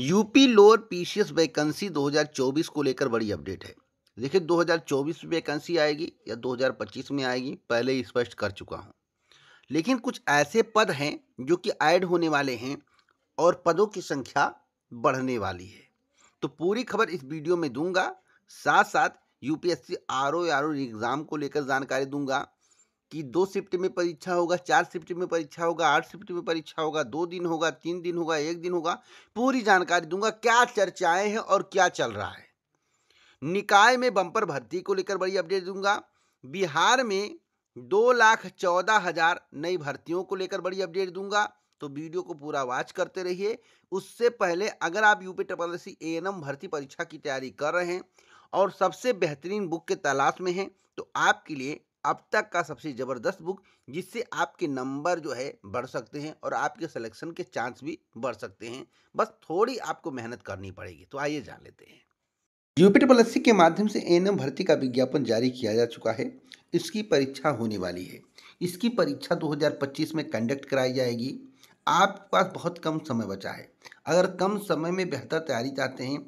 UP lower PCS vacancy 2024 को लेकर बड़ी अपडेट है देखिए 2024 में वैकेंसी आएगी या 2025 में आएगी पहले ही स्पष्ट कर चुका हूँ लेकिन कुछ ऐसे पद हैं जो कि ऐड होने वाले हैं और पदों की संख्या बढ़ने वाली है तो पूरी खबर इस वीडियो में दूंगा साथ साथ UPSC R O R exam को लेकर जानकारी दूंगा कि दो शिफ्ट में परीक्षा होगा चार शिफ्ट में परीक्षा होगा आठ शिफ्ट में परीक्षा होगा दो दिन होगा तीन दिन होगा एक दिन होगा पूरी जानकारी दूंगा क्या चर्चाएं हैं और क्या चल रहा है निकाय में बम्पर भर्ती को लेकर बड़ी अपडेट दूंगा बिहार में दो लाख चौदह हज़ार नई भर्तियों को लेकर बड़ी अपडेट दूंगा तो वीडियो को पूरा वॉच करते रहिए उससे पहले अगर आप UP triple C A N M भर्ती परीक्षा की तैयारी कर रहे हैं और सबसे बेहतरीन बुक के तलाश में हैं तो आपके लिए अब तक का सबसे ज़बरदस्त बुक जिससे आपके नंबर जो है बढ़ सकते हैं और आपके सिलेक्शन के चांस भी बढ़ सकते हैं बस थोड़ी आपको मेहनत करनी पड़ेगी तो आइए जान लेते हैं यूपी ट्रिपल के माध्यम से एन भर्ती का विज्ञापन जारी किया जा चुका है इसकी परीक्षा होने वाली है इसकी परीक्षा 2025 में कंडक्ट कराई जाएगी आपके पास बहुत कम समय बचा है अगर कम समय में बेहतर तैयारी चाहते हैं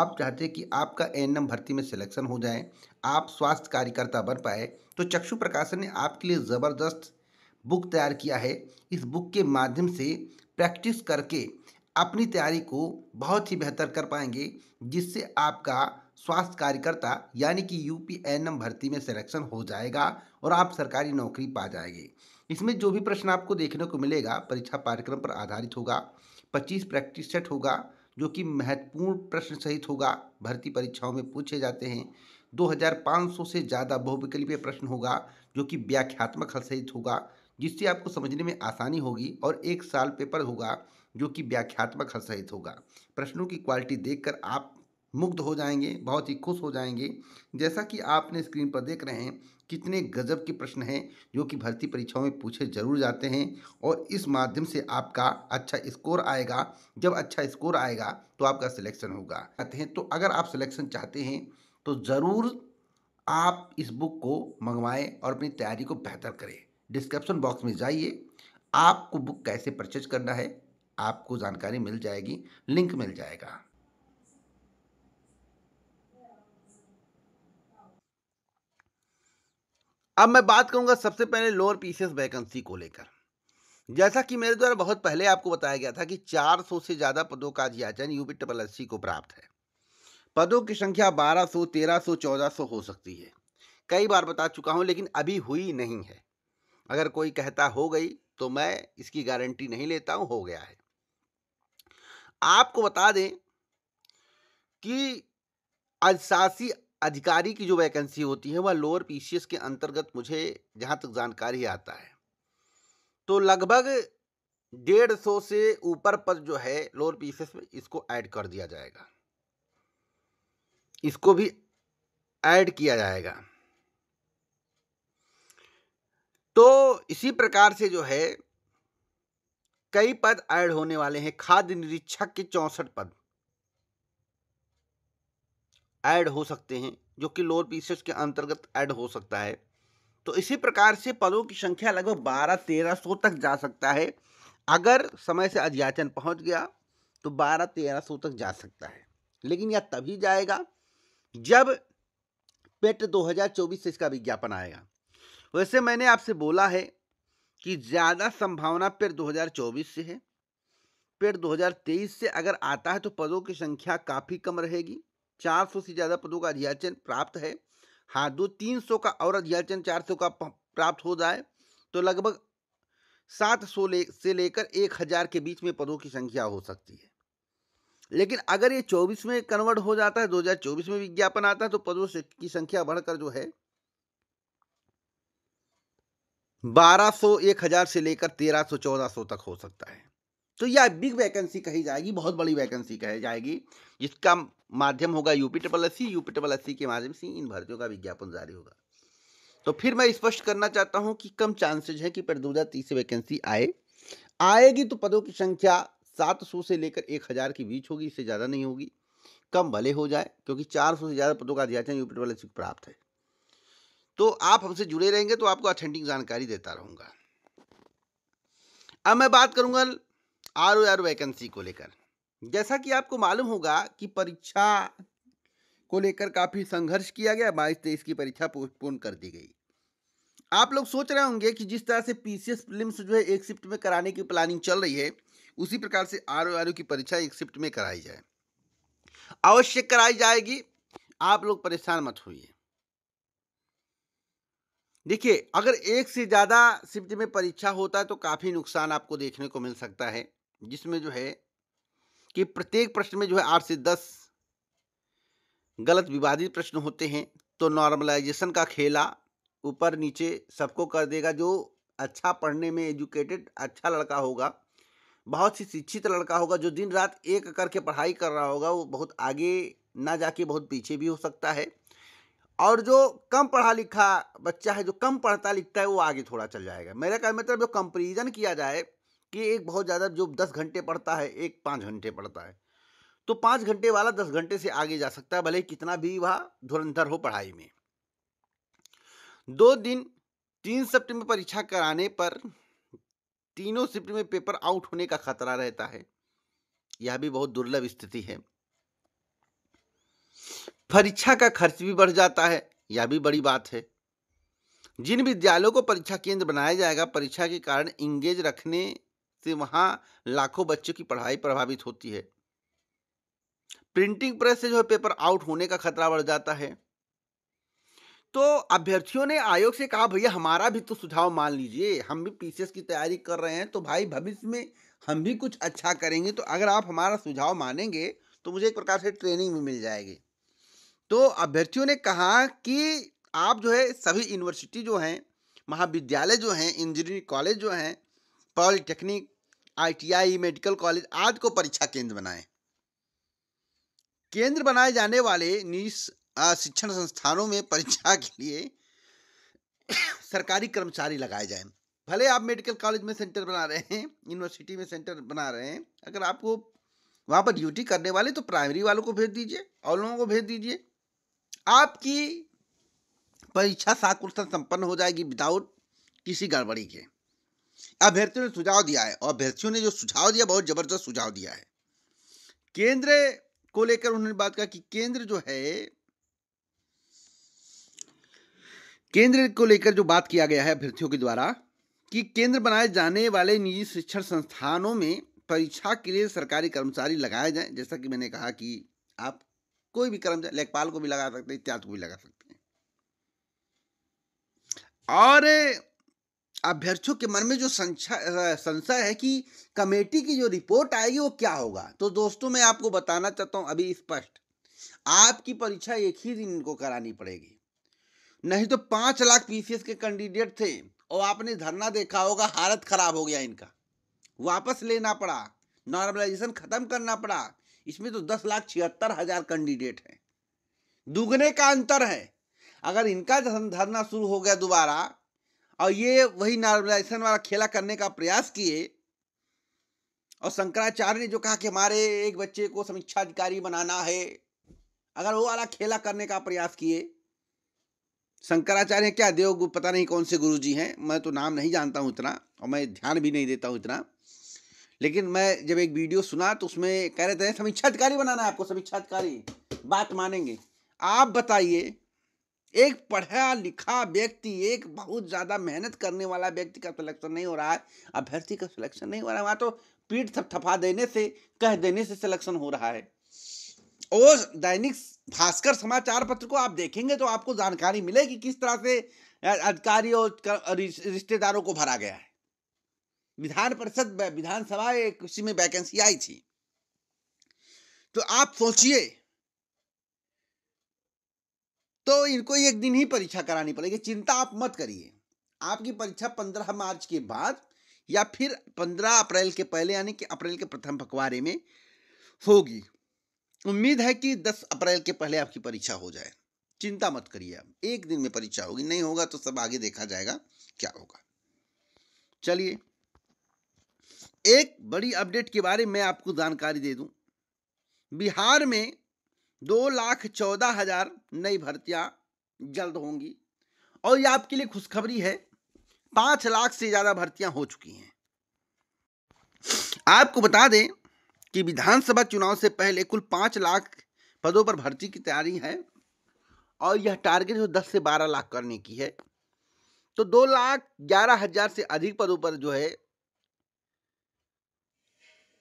आप चाहते हैं कि आपका एन भर्ती में सिलेक्शन हो जाए आप स्वास्थ्य कार्यकर्ता बन पाए तो चक्षु प्रकाशन ने आपके लिए ज़बरदस्त बुक तैयार किया है इस बुक के माध्यम से प्रैक्टिस करके अपनी तैयारी को बहुत ही बेहतर कर पाएंगे जिससे आपका स्वास्थ्य कार्यकर्ता यानी कि यू पी एन एम भर्ती में सिलेक्शन हो जाएगा और आप सरकारी नौकरी पा जाएंगे इसमें जो भी प्रश्न आपको देखने को मिलेगा परीक्षा पाठ्यक्रम पर आधारित होगा 25 प्रैक्टिस सेट होगा जो कि महत्वपूर्ण प्रश्न सहित होगा भर्ती परीक्षाओं में पूछे जाते हैं 2500 से ज़्यादा बहुविकल्पीय प्रश्न होगा जो कि व्याख्यात्मक हल सहित होगा जिससे आपको समझने में आसानी होगी और एक साल पेपर होगा जो कि व्याख्यात्मक हल सहित होगा प्रश्नों की क्वालिटी देखकर आप मुग्ध हो जाएंगे बहुत ही खुश हो जाएंगे जैसा कि आपने स्क्रीन पर देख रहे हैं कितने गजब के प्रश्न हैं जो कि भर्ती परीक्षाओं में पूछे जरूर जाते हैं और इस माध्यम से आपका अच्छा स्कोर आएगा जब अच्छा स्कोर आएगा तो आपका सिलेक्शन होगा कहते हैं तो अगर आप सिलेक्शन चाहते हैं तो ज़रूर आप इस बुक को मंगवाएं और अपनी तैयारी को बेहतर करें डिस्क्रिप्शन बॉक्स में जाइए आपको बुक कैसे परचेज करना है आपको जानकारी मिल जाएगी लिंक मिल जाएगा अब मैं बात करूंगा सबसे पहले लोअर पीसीएस वैकेंसी को लेकर जैसा कि मेरे द्वारा बहुत पहले आपको बताया गया था कि 400 से ज़्यादा पदों का आज याचन यूपी ट्रिपल एस को प्राप्त है पदों की संख्या 1200, 1300, 1400 हो सकती है कई बार बता चुका हूँ लेकिन अभी हुई नहीं है अगर कोई कहता हो गई तो मैं इसकी गारंटी नहीं लेता हूँ हो गया है आपको बता दें कि अजसासी अधिकारी की जो वैकेंसी होती है वह लोअर पीसीएस के अंतर्गत मुझे जहाँ तक जानकारी आता है तो लगभग डेढ़ सौ से ऊपर पद जो है लोअर पीसीएस में इसको ऐड कर दिया जाएगा इसको भी ऐड किया जाएगा तो इसी प्रकार से जो है कई पद ऐड होने वाले हैं खाद्य निरीक्षक के चौंसठ पद ऐड हो सकते हैं जो कि लोअर पीसेस के अंतर्गत ऐड हो सकता है तो इसी प्रकार से पदों की संख्या लगभग बारह तेरह सौ तक जा सकता है अगर समय से अध्याचन पहुंच गया तो बारह तेरह सौ तक जा सकता है लेकिन यह तभी जाएगा जब पेट 2024 से इसका विज्ञापन आएगा वैसे मैंने आपसे बोला है कि ज़्यादा संभावना पेट 2024 से है पेट 2023 से अगर आता है तो पदों की संख्या काफ़ी कम रहेगी 400 से ज़्यादा पदों का अध्याचन प्राप्त है हाँ दो तीन सौ का और अध्याचन 400 का प्राप्त हो जाए तो लगभग सात सौ ले, से लेकर एक हज़ार के बीच में पदों की संख्या हो सकती है लेकिन अगर ये चौबीस में कन्वर्ट हो जाता है 2024 में विज्ञापन आता है तो पदों की संख्या बढ़कर जो है बारह सो एक हजार से लेकर तेरह सो चौदह सो तक हो सकता है तो यह बिग वैकेंसी कही जाएगी बहुत बड़ी वैकेंसी कही जाएगी जिसका माध्यम होगा UP triple S C UP triple S C के माध्यम से इन भर्तियों का विज्ञापन जारी होगा तो फिर मैं स्पष्ट करना चाहता हूं कि कम चांसेज है कि पर दो हजार तीस वैकेंसी आए आएगी तो पदों की संख्या सात सौ से लेकर एक हज़ार के बीच होगी इससे ज़्यादा नहीं होगी कम भले हो जाए क्योंकि चार सौ से ज़्यादा पदों का अध्याचन यूपीट वाले से प्राप्त है तो आप हमसे जुड़े रहेंगे तो आपको ऑथेंटिक जानकारी देता रहूँगा अब मैं बात करूँगा आर ओ आर वैकेंसी को लेकर जैसा कि आपको मालूम होगा कि परीक्षा को लेकर काफ़ी संघर्ष किया गया बाईस तेईस की परीक्षा पोस्टपोन कर दी गई आप लोग सोच रहे होंगे कि जिस तरह से पीसीएस सी जो है एक शिफ्ट में कराने की प्लानिंग चल रही है उसी प्रकार से आर ओ की परीक्षा एक शिफ्ट में कराई जाए अवश्य कराई जाएगी आप लोग परेशान मत होइए देखिए अगर एक से ज़्यादा शिफ्ट में परीक्षा होता है तो काफ़ी नुकसान आपको देखने को मिल सकता है जिसमें जो है कि प्रत्येक प्रश्न में जो है आठ से दस गलत विवादित प्रश्न होते हैं तो नॉर्मलाइजेशन का खेला ऊपर नीचे सबको कर देगा जो अच्छा पढ़ने में एजुकेटेड अच्छा लड़का होगा बहुत ही शिक्षित लड़का होगा जो दिन रात एक करके पढ़ाई कर रहा होगा वो बहुत आगे ना जाके बहुत पीछे भी हो सकता है और जो कम पढ़ा लिखा बच्चा है जो कम पढ़ता लिखता है वो आगे थोड़ा चल जाएगा मेरे क्या मतलब जो कंपेरिजन किया जाए कि एक बहुत ज़्यादा जो दस घंटे पढ़ता है एक पाँच घंटे पढ़ता है तो पाँच घंटे वाला दस घंटे से आगे जा सकता है भले कितना भी वह धुरंधर हो पढ़ाई में दो दिन तीन सितंबर परीक्षा कराने पर तीनों शिफ्ट में पेपर आउट होने का खतरा रहता है यह भी बहुत दुर्लभ स्थिति है परीक्षा का खर्च भी बढ़ जाता है यह भी बड़ी बात है जिन विद्यालयों को परीक्षा केंद्र बनाया जाएगा परीक्षा के कारण इंगेज रखने से वहां लाखों बच्चों की पढ़ाई प्रभावित होती है प्रिंटिंग प्रेस से जो है पेपर आउट होने का खतरा बढ़ जाता है तो अभ्यर्थियों ने आयोग से कहा भैया हमारा भी तो सुझाव मान लीजिए हम भी पीसीएस की तैयारी कर रहे हैं तो भाई भविष्य में हम भी कुछ अच्छा करेंगे तो अगर आप हमारा सुझाव मानेंगे तो मुझे एक प्रकार से ट्रेनिंग भी मिल जाएगी तो अभ्यर्थियों ने कहा कि आप जो है सभी यूनिवर्सिटी जो हैं महाविद्यालय जो हैं इंजीनियरिंग कॉलेज जो हैं पॉलिटेक्निक आईटीआई मेडिकल कॉलेज आदि को परीक्षा केंद्र बनाएं केंद्र बनाए जाने वाले नीट शिक्षण संस्थानों में परीक्षा के लिए सरकारी कर्मचारी लगाए जाएं भले आप मेडिकल कॉलेज में सेंटर बना रहे हैं यूनिवर्सिटी में सेंटर बना रहे हैं अगर आपको वहाँ पर ड्यूटी करने वाले तो प्राइमरी वालों को भेज दीजिए और लोगों को भेज दीजिए आपकी परीक्षा साकुशल संपन्न हो जाएगी विदाउट किसी गड़बड़ी के अभ्यर्थियों ने सुझाव दिया है और अभ्यर्थियों ने जो सुझाव दिया बहुत ज़बरदस्त सुझाव दिया है केंद्र को लेकर उन्होंने बात कहा कि केंद्र जो है केंद्र को लेकर जो बात किया गया है अभ्यर्थियों के द्वारा कि केंद्र बनाए जाने वाले निजी शिक्षण संस्थानों में परीक्षा के लिए सरकारी कर्मचारी लगाए जाएं जैसा कि मैंने कहा कि आप कोई भी कर्मचारी लेखपाल को भी लगा सकते हैं इत्यादि को भी लगा सकते हैं और अभ्यर्थियों के मन में जो संशय है कि कमेटी की जो रिपोर्ट आएगी वो क्या होगा तो दोस्तों मैं आपको बताना चाहता हूँ अभी स्पष्ट आपकी परीक्षा एक ही दिन इनको करानी पड़ेगी नहीं तो पाँच लाख पीसीएस के कैंडिडेट थे और आपने धरना देखा होगा हालत खराब हो गया इनका वापस लेना पड़ा नॉर्मलाइजेशन खत्म करना पड़ा इसमें तो दस लाख छिहत्तर हजार कैंडिडेट हैं दुगने का अंतर है अगर इनका धरना शुरू हो गया दोबारा और ये वही नॉर्मलाइजेशन वाला खेला करने का प्रयास किए और शंकराचार्य ने जो कहा कि हमारे एक बच्चे को समीक्षा अधिकारी बनाना है अगर वो वाला खेला करने का प्रयास किए शंकराचार्य क्या देव पता नहीं कौन से गुरु जी हैं मैं तो नाम नहीं जानता हूँ इतना और मैं ध्यान भी नहीं देता हूँ इतना लेकिन मैं जब एक वीडियो सुना तो उसमें कह रहे थे समीक्षाधिकारी बनाना है आपको समीक्षाधिकारी बात मानेंगे आप बताइए एक पढ़ा लिखा व्यक्ति एक बहुत ज़्यादा मेहनत करने वाला व्यक्ति का सिलेक्शन नहीं हो रहा है अभ्यर्थी का सिलेक्शन नहीं हो रहा है वहाँ तो पीठ थपथपा देने से कह देने से सिलेक्शन हो रहा है और दैनिक भास्कर समाचार पत्र को आप देखेंगे तो आपको जानकारी मिलेगी कि किस तरह से अधिकारी और रिश्तेदारों को भरा गया है विधान परिषद विधानसभा किसी में वैकेंसी आई थी तो आप सोचिए तो इनको एक दिन ही परीक्षा करानी पड़ेगी चिंता आप मत करिए आपकी परीक्षा पंद्रह मार्च के बाद या फिर पंद्रह अप्रैल के पहले यानी कि अप्रैल के प्रथम पखवाड़े में होगी उम्मीद है कि 10 अप्रैल के पहले आपकी परीक्षा हो जाए चिंता मत करिए आप एक दिन में परीक्षा होगी नहीं होगा तो सब आगे देखा जाएगा क्या होगा चलिए एक बड़ी अपडेट के बारे में आपको जानकारी दे दूं बिहार में दो लाख चौदह हजार नई भर्तियां जल्द होंगी और ये आपके लिए खुशखबरी है पांच लाख से ज्यादा भर्तियां हो चुकी हैं आपको बता दें कि विधानसभा चुनाव से पहले कुल पाँच लाख पदों पर भर्ती की तैयारी है और यह टारगेट जो दस से बारह लाख करने की है तो दो लाख ग्यारह हजार से अधिक पदों पर जो है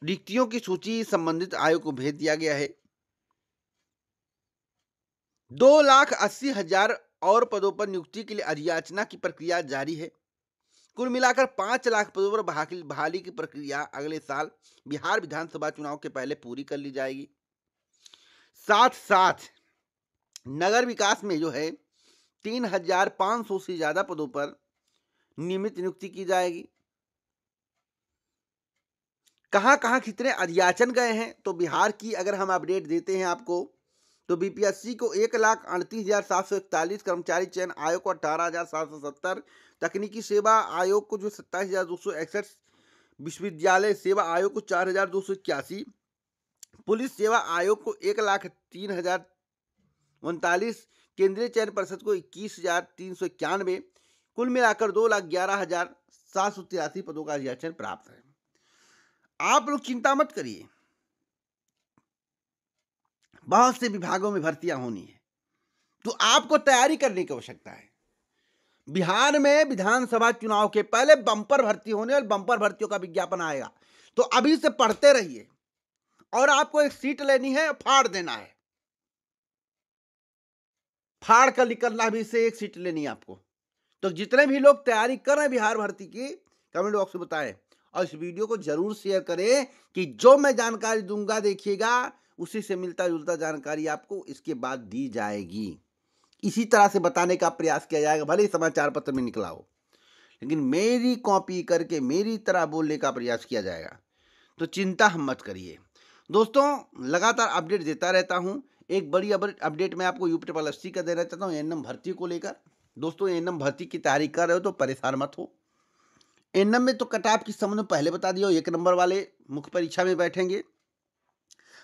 रिक्तियों की सूची संबंधित आयोग को भेज दिया गया है दो लाख अस्सी हजार और पदों पर नियुक्ति के लिए अधियाचना की प्रक्रिया जारी है कुल मिलाकर पाँच लाख पदों पर बहाली की प्रक्रिया अगले साल बिहार विधानसभा चुनाव के पहले पूरी कर ली जाएगी साथ साथ नगर विकास में जो है तीन हजार पाँच सौ से ज़्यादा पदों पर नियमित नियुक्ति की जाएगी कहां कहां कितने अध्याचन गए हैं तो बिहार की अगर हम अपडेट देते हैं आपको तो बीपीएससी को एक लाख अड़तीस हज़ार सात सौ इकतालीस कर्मचारी चयन आयोग को अठारह हज़ार सात सौ सत्तर तकनीकी सेवा आयोग को जो सत्ताईस हज़ार दो सौ इकसठ विश्वविद्यालय सेवा आयोग को चार हज़ार दो सौ इक्यासी पुलिस सेवा आयोग को एक लाख तीन हज़ार उनतालीस केंद्रीय चयन परिषद को इक्कीस हज़ार तीन सौ इक्यानवे कुल मिलाकर दो लाख ग्यारह हज़ार सात सौ तिरासी पदों का रिजर्वेशन प्राप्त है आप लोग चिंता मत करिए बहुत से विभागों में भर्तियां होनी है तो आपको तैयारी करने की आवश्यकता है बिहार में विधानसभा चुनाव के पहले बम्पर भर्ती होने और बम्पर भर्तियों का विज्ञापन आएगा तो अभी से पढ़ते रहिए और आपको एक सीट लेनी है फाड़ देना है फाड़ कर निकलना अभी से एक सीट लेनी है आपको तो जितने भी लोग तैयारी कर रहे हैं बिहार भर्ती की कमेंट बॉक्स में बताएं और इस वीडियो को जरूर शेयर करें कि जो मैं जानकारी दूंगा देखिएगा उसी से मिलता जुलता जानकारी आपको इसके बाद दी जाएगी इसी तरह से बताने का प्रयास किया जाएगा भले ही समाचार पत्र में निकला हो लेकिन मेरी कॉपी करके मेरी तरह बोलने का प्रयास किया जाएगा तो चिंता हम मत करिए दोस्तों लगातार अपडेट देता रहता हूँ एक बड़ी अपडेट मैं आपको यूपी ट्रिपल अस्सी का देना चाहता हूँ एन भर्ती को लेकर दोस्तों एन भर्ती की तैयारी कर रहे हो तो परेशान मत हो एन में तो कटाप की संबंध में पहले बता दिया एक नंबर वाले मुख्य परीक्षा में बैठेंगे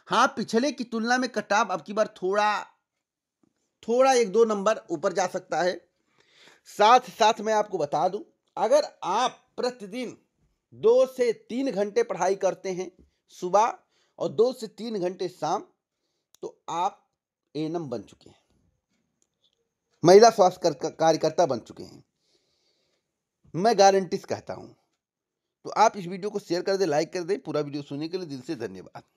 हाँ पिछले की तुलना में कटाव अब की बार थोड़ा थोड़ा एक दो नंबर ऊपर जा सकता है साथ साथ मैं आपको बता दूं अगर आप प्रतिदिन दो से तीन घंटे पढ़ाई करते हैं सुबह और दो से तीन घंटे शाम तो आप एनम बन चुके हैं महिला स्वास्थ्य कार्यकर्ता बन चुके हैं मैं गारंटी कहता हूं तो आप इस वीडियो को शेयर कर दे लाइक कर दे पूरा वीडियो सुनने के लिए दिल से धन्यवाद